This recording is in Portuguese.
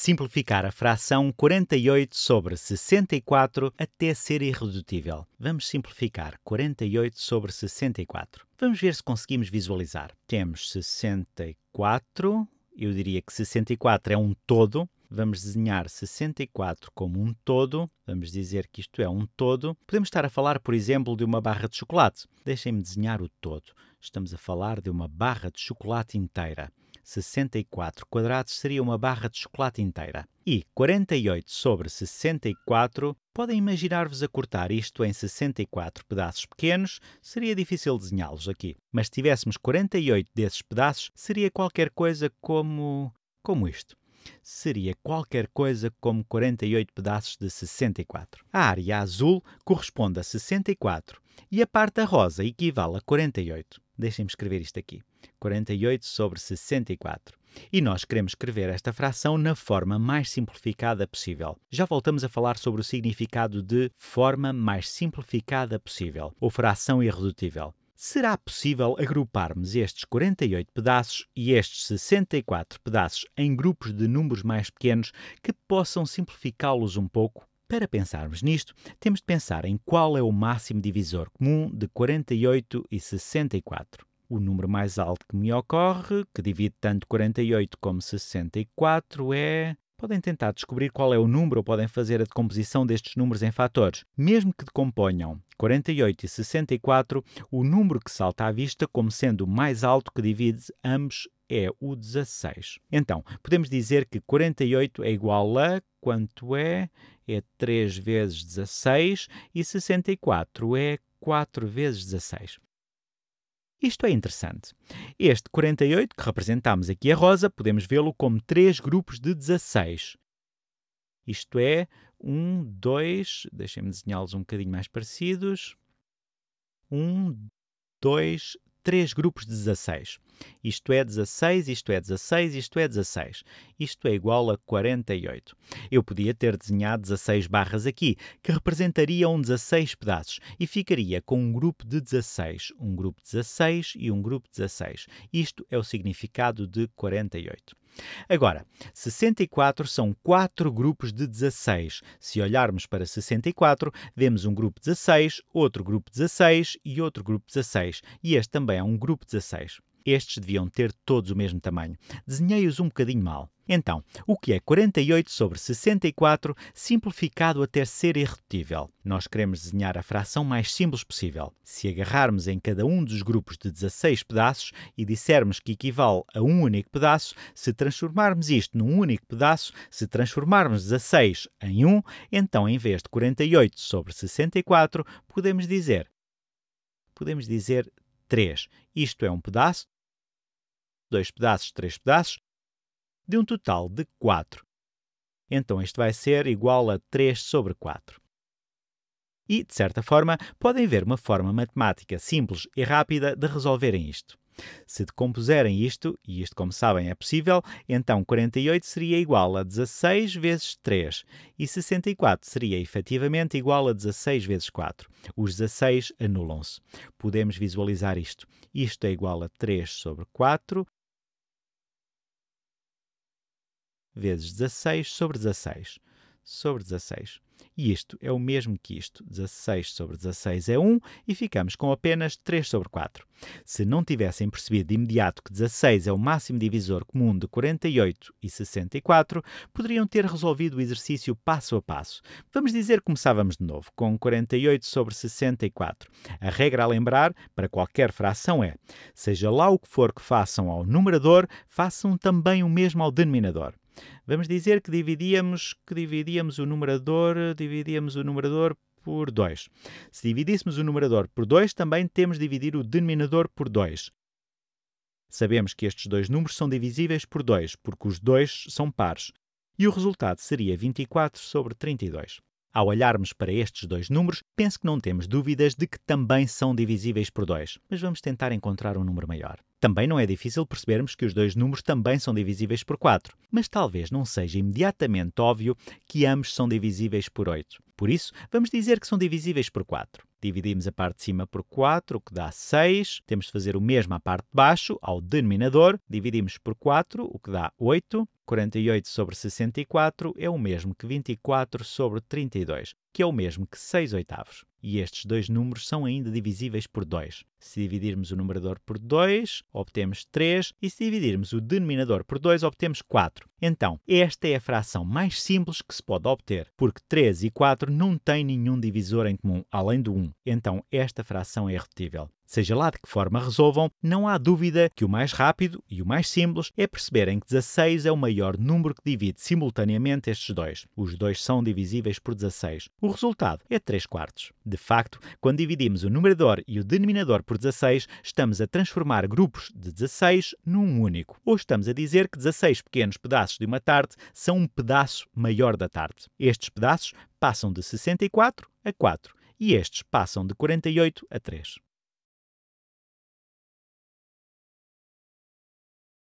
Simplificar a fração 48 sobre 64 até ser irredutível. Vamos simplificar 48 sobre 64. Vamos ver se conseguimos visualizar. Temos 64, eu diria que 64 é um todo. Vamos desenhar 64 como um todo. Vamos dizer que isto é um todo. Podemos estar a falar, por exemplo, de uma barra de chocolate. Deixem-me desenhar o todo. Estamos a falar de uma barra de chocolate inteira. 64 quadrados seria uma barra de chocolate inteira. E 48 sobre 64, podem imaginar-vos a cortar isto em 64 pedaços pequenos, seria difícil desenhá-los aqui. Mas se tivéssemos 48 desses pedaços, seria qualquer coisa como. como isto seria qualquer coisa como 48 pedaços de 64. A área azul corresponde a 64 e a parte rosa equivale a 48. Deixem-me escrever isto aqui. 48 sobre 64. E nós queremos escrever esta fração na forma mais simplificada possível. Já voltamos a falar sobre o significado de forma mais simplificada possível, ou fração irredutível. Será possível agruparmos estes 48 pedaços e estes 64 pedaços em grupos de números mais pequenos que possam simplificá-los um pouco? Para pensarmos nisto, temos de pensar em qual é o máximo divisor comum de 48 e 64. O número mais alto que me ocorre, que divide tanto 48 como 64, é. Podem tentar descobrir qual é o número ou podem fazer a decomposição destes números em fatores, mesmo que decomponham 48 e 64, o número que salta à vista como sendo o mais alto que divide ambos é o 16. Então, podemos dizer que 48 é igual a quanto é? É 3 vezes 16 e 64 é 4 vezes 16. Isto é interessante. Este 48, que representamos aqui a rosa, podemos vê-lo como três grupos de 16. Isto é, um, dois, deixem-me desenhá-los um bocadinho mais parecidos. Um, dois, três grupos de 16. Isto é 16, isto é 16, isto é 16. Isto é igual a 48. Eu podia ter desenhado 16 barras aqui, que representariam 16 pedaços, e ficaria com um grupo de 16, um grupo de 16 e um grupo de 16. Isto é o significado de 48. Agora, 64 são 4 grupos de 16. Se olharmos para 64, vemos um grupo 16, outro grupo 16 e outro grupo 16. E este também é um grupo 16. Estes deviam ter todos o mesmo tamanho. Desenhei-os um bocadinho mal. Então, o que é 48 sobre 64 simplificado até ser irredutível? Nós queremos desenhar a fração mais simples possível. Se agarrarmos em cada um dos grupos de 16 pedaços e dissermos que equivale a um único pedaço, se transformarmos isto num único pedaço, se transformarmos 16 em 1, então em vez de 48 sobre 64, podemos dizer podemos dizer 3. Isto é um pedaço, dois pedaços, três pedaços, de um total de 4. Então isto vai ser igual a 3 sobre 4. E, de certa forma, podem ver uma forma matemática simples e rápida de resolverem isto. Se decompuserem isto, e isto, como sabem, é possível, então 48 seria igual a 16 vezes 3 e 64 seria efetivamente igual a 16 vezes 4. Os 16 anulam-se. Podemos visualizar isto. Isto é igual a 3 sobre 4 vezes 16 sobre 16 sobre 16. E isto é o mesmo que isto. 16 sobre 16 é 1 e ficamos com apenas 3 sobre 4. Se não tivessem percebido de imediato que 16 é o máximo divisor comum de 48 e 64, poderiam ter resolvido o exercício passo a passo. Vamos dizer que começávamos de novo, com 48 sobre 64. A regra a lembrar para qualquer fração é: seja lá o que for que façam ao numerador, façam também o mesmo ao denominador. Vamos dizer que dividíamos, que dividíamos o numerador, dividíamos o numerador por 2. Se dividíssemos o numerador por 2, também temos de dividir o denominador por 2. Sabemos que estes dois números são divisíveis por 2, porque os dois são pares, e o resultado seria 24 sobre 32. Ao olharmos para estes dois números, penso que não temos dúvidas de que também são divisíveis por 2, mas vamos tentar encontrar um número maior. Também não é difícil percebermos que os dois números também são divisíveis por 4, mas talvez não seja imediatamente óbvio que ambos são divisíveis por 8. Por isso, vamos dizer que são divisíveis por 4. Dividimos a parte de cima por 4, o que dá 6. Temos de fazer o mesmo à parte de baixo, ao denominador. Dividimos por 4, o que dá 8. 48 sobre 64 é o mesmo que 24 sobre 32 que é o mesmo que 6 oitavos. E estes dois números são ainda divisíveis por 2. Se dividirmos o numerador por 2, obtemos 3, e se dividirmos o denominador por 2, obtemos 4. Então, esta é a fração mais simples que se pode obter, porque 3 e 4 não têm nenhum divisor em comum, além do 1. Então, esta fração é irredutível. Seja lá de que forma resolvam, não há dúvida que o mais rápido e o mais simples é perceberem que 16 é o maior número que divide simultaneamente estes dois. Os dois são divisíveis por 16. O resultado é 3 quartos. De facto, quando dividimos o numerador e o denominador por 16, estamos a transformar grupos de 16 num único. Ou estamos a dizer que 16 pequenos pedaços de uma tarde são um pedaço maior da tarde. Estes pedaços passam de 64 a 4 e estes passam de 48 a 3.